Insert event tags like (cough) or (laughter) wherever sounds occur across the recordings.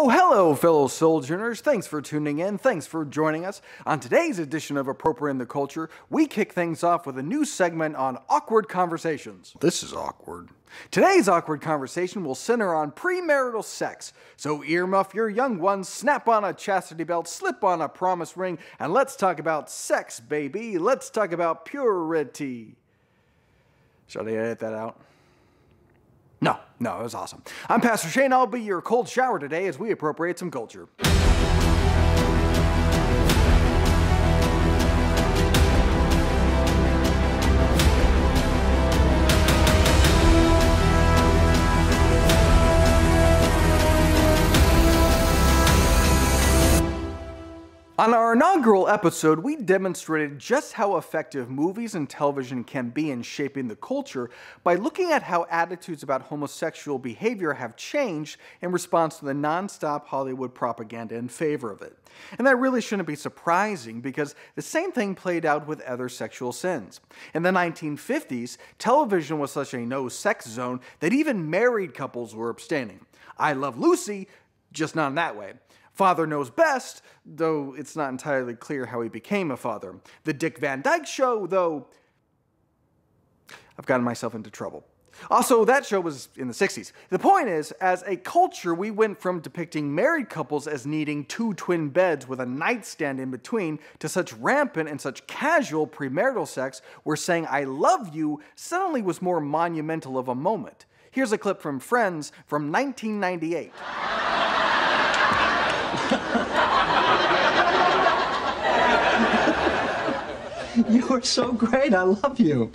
Oh, hello, fellow sojourners. Thanks for tuning in. Thanks for joining us. On today's edition of Appropriating the Culture, we kick things off with a new segment on awkward conversations. This is awkward. Today's awkward conversation will center on premarital sex. So earmuff your young ones, snap on a chastity belt, slip on a promise ring, and let's talk about sex, baby. Let's talk about purity. Should I edit that out? No, it was awesome. I'm Pastor Shane. I'll be your cold shower today as we appropriate some culture. On our inaugural episode, we demonstrated just how effective movies and television can be in shaping the culture by looking at how attitudes about homosexual behavior have changed in response to the nonstop Hollywood propaganda in favor of it. And that really shouldn't be surprising because the same thing played out with other sexual sins. In the 1950s, television was such a no sex zone that even married couples were abstaining. I Love Lucy, just not in that way. Father knows best, though it's not entirely clear how he became a father. The Dick Van Dyke Show, though, I've gotten myself into trouble. Also, that show was in the 60s. The point is, as a culture, we went from depicting married couples as needing two twin beds with a nightstand in between to such rampant and such casual premarital sex where saying, I love you, suddenly was more monumental of a moment. Here's a clip from Friends from 1998. (laughs) You are so great. I love you.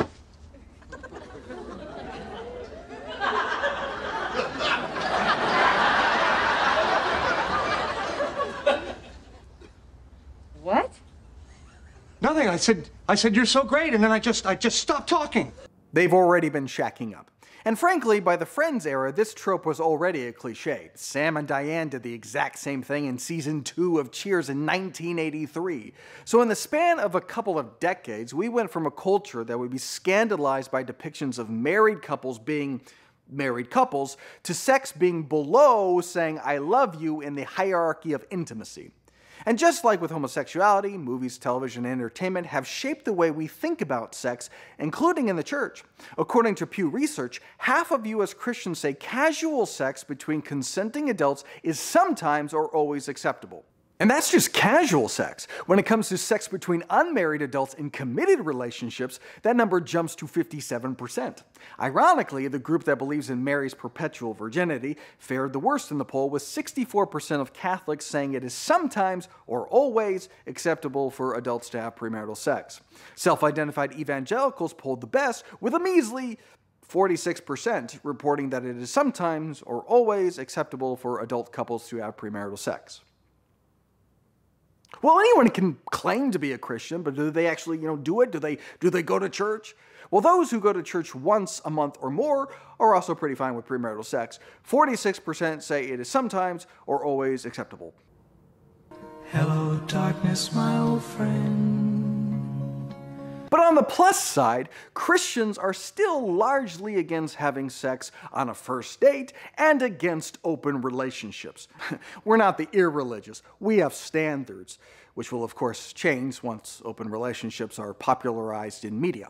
What? Nothing. I said I said you're so great and then I just I just stopped talking. They've already been shacking up. And frankly, by the Friends era, this trope was already a cliche. Sam and Diane did the exact same thing in season 2 of Cheers in 1983. So in the span of a couple of decades, we went from a culture that would be scandalized by depictions of married couples being married couples to sex being below saying I love you in the hierarchy of intimacy. And just like with homosexuality, movies, television, and entertainment have shaped the way we think about sex, including in the church. According to Pew Research, half of U.S. Christians say casual sex between consenting adults is sometimes or always acceptable. And that's just casual sex. When it comes to sex between unmarried adults in committed relationships, that number jumps to 57%. Ironically, the group that believes in Mary's perpetual virginity fared the worst in the poll, with 64% of Catholics saying it is sometimes or always acceptable for adults to have premarital sex. Self identified evangelicals polled the best, with a measly 46% reporting that it is sometimes or always acceptable for adult couples to have premarital sex. Well, anyone can claim to be a Christian, but do they actually, you know, do it? Do they do they go to church? Well, those who go to church once a month or more are also pretty fine with premarital sex. 46% say it is sometimes or always acceptable. Hello darkness, my old friend. But on the plus side, Christians are still largely against having sex on a first date and against open relationships. (laughs) We're not the irreligious, we have standards, which will of course change once open relationships are popularized in media.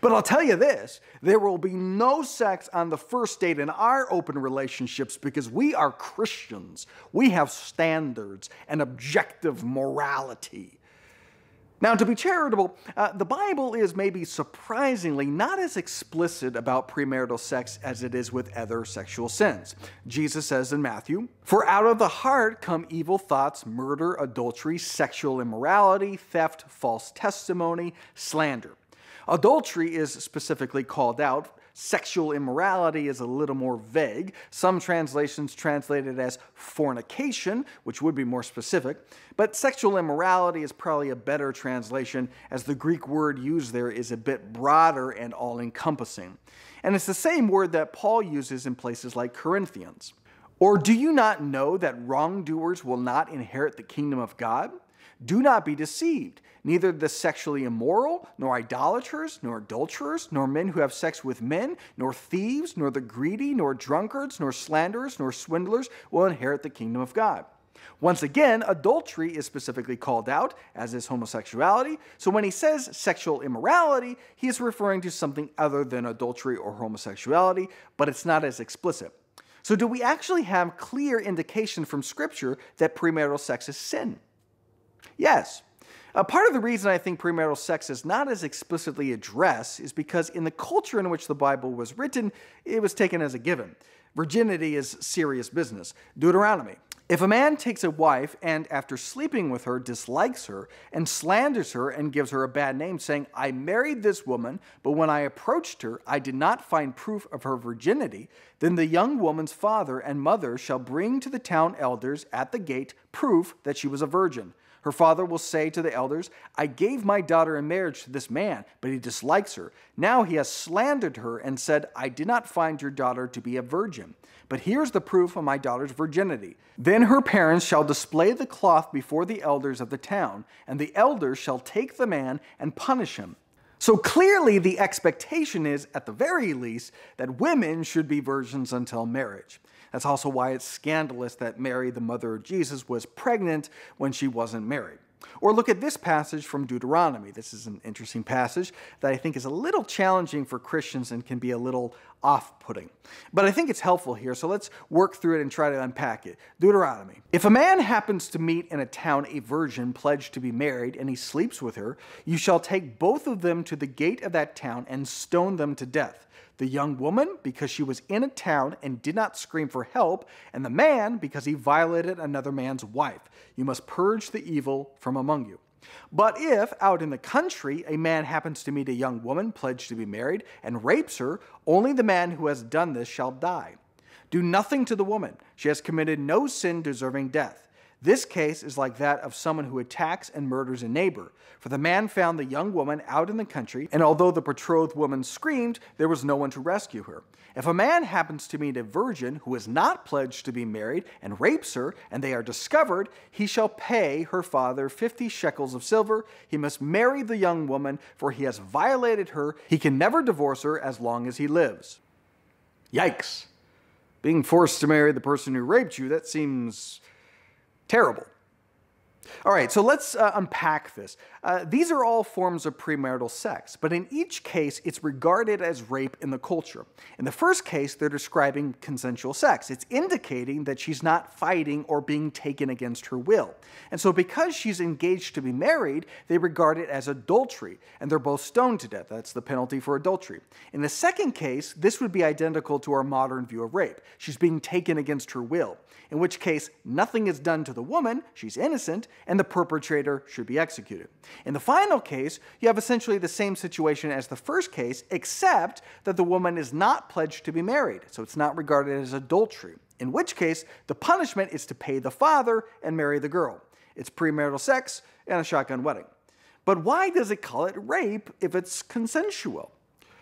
But I'll tell you this there will be no sex on the first date in our open relationships because we are Christians. We have standards and objective morality. Now, to be charitable, uh, the Bible is maybe surprisingly not as explicit about premarital sex as it is with other sexual sins. Jesus says in Matthew, For out of the heart come evil thoughts, murder, adultery, sexual immorality, theft, false testimony, slander. Adultery is specifically called out sexual immorality is a little more vague. Some translations translate it as fornication, which would be more specific, but sexual immorality is probably a better translation as the Greek word used there is a bit broader and all encompassing. And it's the same word that Paul uses in places like Corinthians. Or do you not know that wrongdoers will not inherit the kingdom of God? Do not be deceived. Neither the sexually immoral, nor idolaters, nor adulterers, nor men who have sex with men, nor thieves, nor the greedy, nor drunkards, nor slanderers, nor swindlers will inherit the kingdom of God. Once again, adultery is specifically called out, as is homosexuality. So when he says sexual immorality, he is referring to something other than adultery or homosexuality, but it's not as explicit. So, do we actually have clear indication from Scripture that premarital sex is sin? Yes. a uh, part of the reason I think premarital sex is not as explicitly addressed is because in the culture in which the Bible was written, it was taken as a given. Virginity is serious business. Deuteronomy. If a man takes a wife and, after sleeping with her, dislikes her and slanders her and gives her a bad name, saying, I married this woman, but when I approached her, I did not find proof of her virginity, then the young woman's father and mother shall bring to the town elders at the gate proof that she was a virgin. Her father will say to the elders, I gave my daughter in marriage to this man, but he dislikes her. Now he has slandered her and said, I did not find your daughter to be a virgin. But here's the proof of my daughter's virginity. Then her parents shall display the cloth before the elders of the town, and the elders shall take the man and punish him. So clearly, the expectation is, at the very least, that women should be virgins until marriage. That's also why it's scandalous that Mary, the mother of Jesus, was pregnant when she wasn't married. Or look at this passage from Deuteronomy. This is an interesting passage that I think is a little challenging for Christians and can be a little off putting. But I think it's helpful here, so let's work through it and try to unpack it. Deuteronomy If a man happens to meet in a town a virgin pledged to be married, and he sleeps with her, you shall take both of them to the gate of that town and stone them to death the young woman because she was in a town and did not scream for help, and the man because he violated another man's wife. You must purge the evil from among you. But if, out in the country, a man happens to meet a young woman pledged to be married and rapes her, only the man who has done this shall die. Do nothing to the woman. She has committed no sin deserving death. This case is like that of someone who attacks and murders a neighbor, for the man found the young woman out in the country, and although the betrothed woman screamed, there was no one to rescue her. If a man happens to meet a virgin who is not pledged to be married and rapes her, and they are discovered, he shall pay her father fifty shekels of silver. He must marry the young woman, for he has violated her. He can never divorce her as long as he lives. Yikes. Being forced to marry the person who raped you, that seems terrible all right, so let's uh, unpack this. Uh, these are all forms of premarital sex, but in each case, it's regarded as rape in the culture. In the first case, they're describing consensual sex. It's indicating that she's not fighting or being taken against her will. And so, because she's engaged to be married, they regard it as adultery, and they're both stoned to death. That's the penalty for adultery. In the second case, this would be identical to our modern view of rape. She's being taken against her will, in which case, nothing is done to the woman, she's innocent and the perpetrator should be executed. In the final case, you have essentially the same situation as the first case, except that the woman is not pledged to be married, so it's not regarded as adultery, in which case the punishment is to pay the father and marry the girl. It's premarital sex and a shotgun wedding. But why does it call it rape if it's consensual?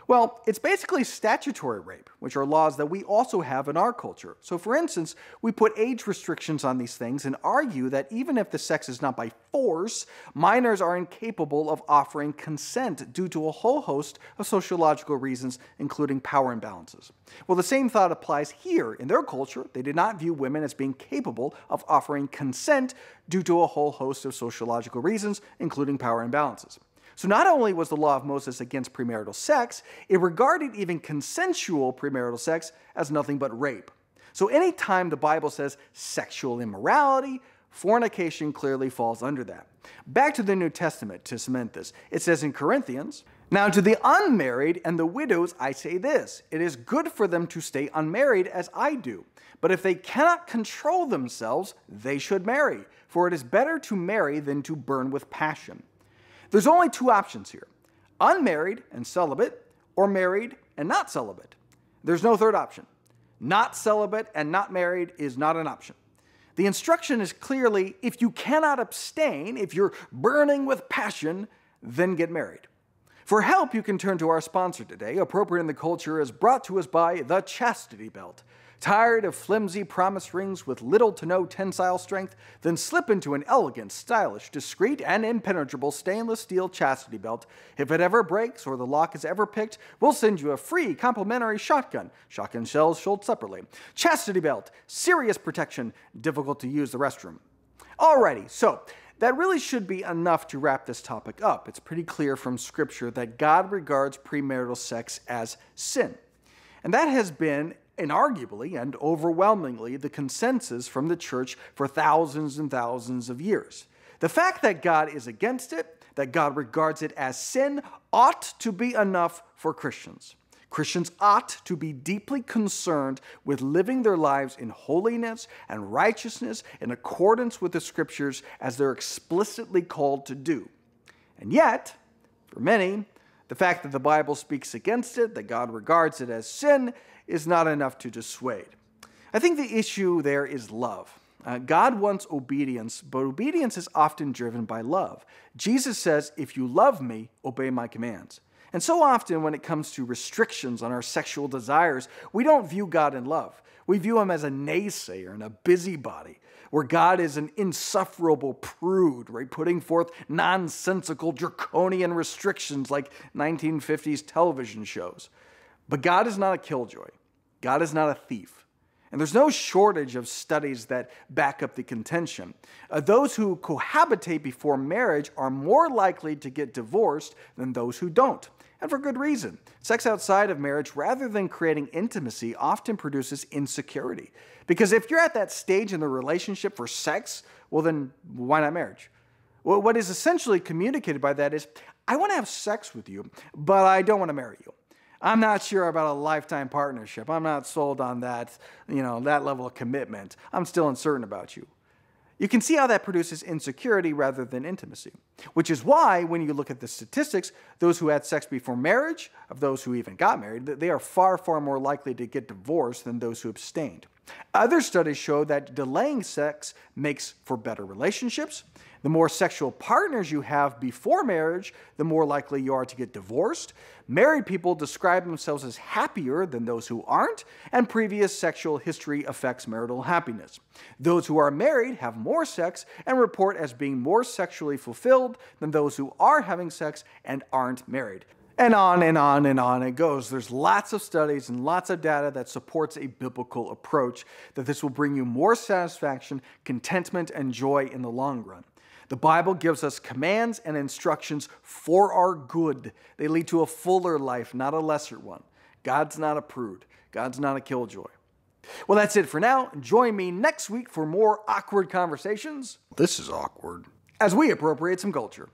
Well, it's basically statutory rape, which are laws that we also have in our culture. So, for instance, we put age restrictions on these things and argue that even if the sex is not by force, minors are incapable of offering consent due to a whole host of sociological reasons, including power imbalances. Well, the same thought applies here. In their culture, they did not view women as being capable of offering consent due to a whole host of sociological reasons, including power imbalances. So not only was the law of Moses against premarital sex, it regarded even consensual premarital sex as nothing but rape. So anytime the Bible says sexual immorality, fornication clearly falls under that. Back to the New Testament to cement this. It says in Corinthians, now, to the unmarried and the widows, I say this it is good for them to stay unmarried as I do. But if they cannot control themselves, they should marry, for it is better to marry than to burn with passion. There's only two options here unmarried and celibate, or married and not celibate. There's no third option. Not celibate and not married is not an option. The instruction is clearly if you cannot abstain, if you're burning with passion, then get married. For help, you can turn to our sponsor today. Appropriate in the Culture is brought to us by The Chastity Belt. Tired of flimsy promise rings with little to no tensile strength? Then slip into an elegant, stylish, discreet, and impenetrable stainless steel chastity belt. If it ever breaks or the lock is ever picked, we'll send you a free complimentary shotgun, shotgun shells sold separately. Chastity belt, serious protection, difficult to use the restroom. Alrighty, so that really should be enough to wrap this topic up. It's pretty clear from Scripture that God regards premarital sex as sin. And that has been and arguably and overwhelmingly the consensus from the church for thousands and thousands of years. The fact that God is against it, that God regards it as sin, ought to be enough for Christians. Christians ought to be deeply concerned with living their lives in holiness and righteousness in accordance with the scriptures as they're explicitly called to do. And yet, for many, the fact that the Bible speaks against it, that God regards it as sin, is not enough to dissuade. I think the issue there is love. Uh, God wants obedience, but obedience is often driven by love. Jesus says, If you love me, obey my commands. And so often, when it comes to restrictions on our sexual desires, we don't view God in love. We view him as a naysayer and a busybody, where God is an insufferable prude, right? Putting forth nonsensical, draconian restrictions like 1950s television shows. But God is not a killjoy. God is not a thief. And there's no shortage of studies that back up the contention. Uh, those who cohabitate before marriage are more likely to get divorced than those who don't, and for good reason. Sex outside of marriage, rather than creating intimacy, often produces insecurity. Because if you're at that stage in the relationship for sex, well, then why not marriage? Well, what is essentially communicated by that is I want to have sex with you, but I don't want to marry you. I'm not sure about a lifetime partnership. I'm not sold on that, you know, that level of commitment. I'm still uncertain about you. You can see how that produces insecurity rather than intimacy, which is why when you look at the statistics, those who had sex before marriage, of those who even got married, they are far, far more likely to get divorced than those who abstained. Other studies show that delaying sex makes for better relationships, the more sexual partners you have before marriage, the more likely you are to get divorced. Married people describe themselves as happier than those who aren't, and previous sexual history affects marital happiness. Those who are married have more sex and report as being more sexually fulfilled than those who are having sex and aren't married. And on and on and on it goes. There's lots of studies and lots of data that supports a biblical approach that this will bring you more satisfaction, contentment, and joy in the long run. The Bible gives us commands and instructions for our good. They lead to a fuller life, not a lesser one. God's not a prude, God's not a killjoy. Well, that's it for now. Join me next week for more awkward conversations. This is awkward. As we appropriate some culture.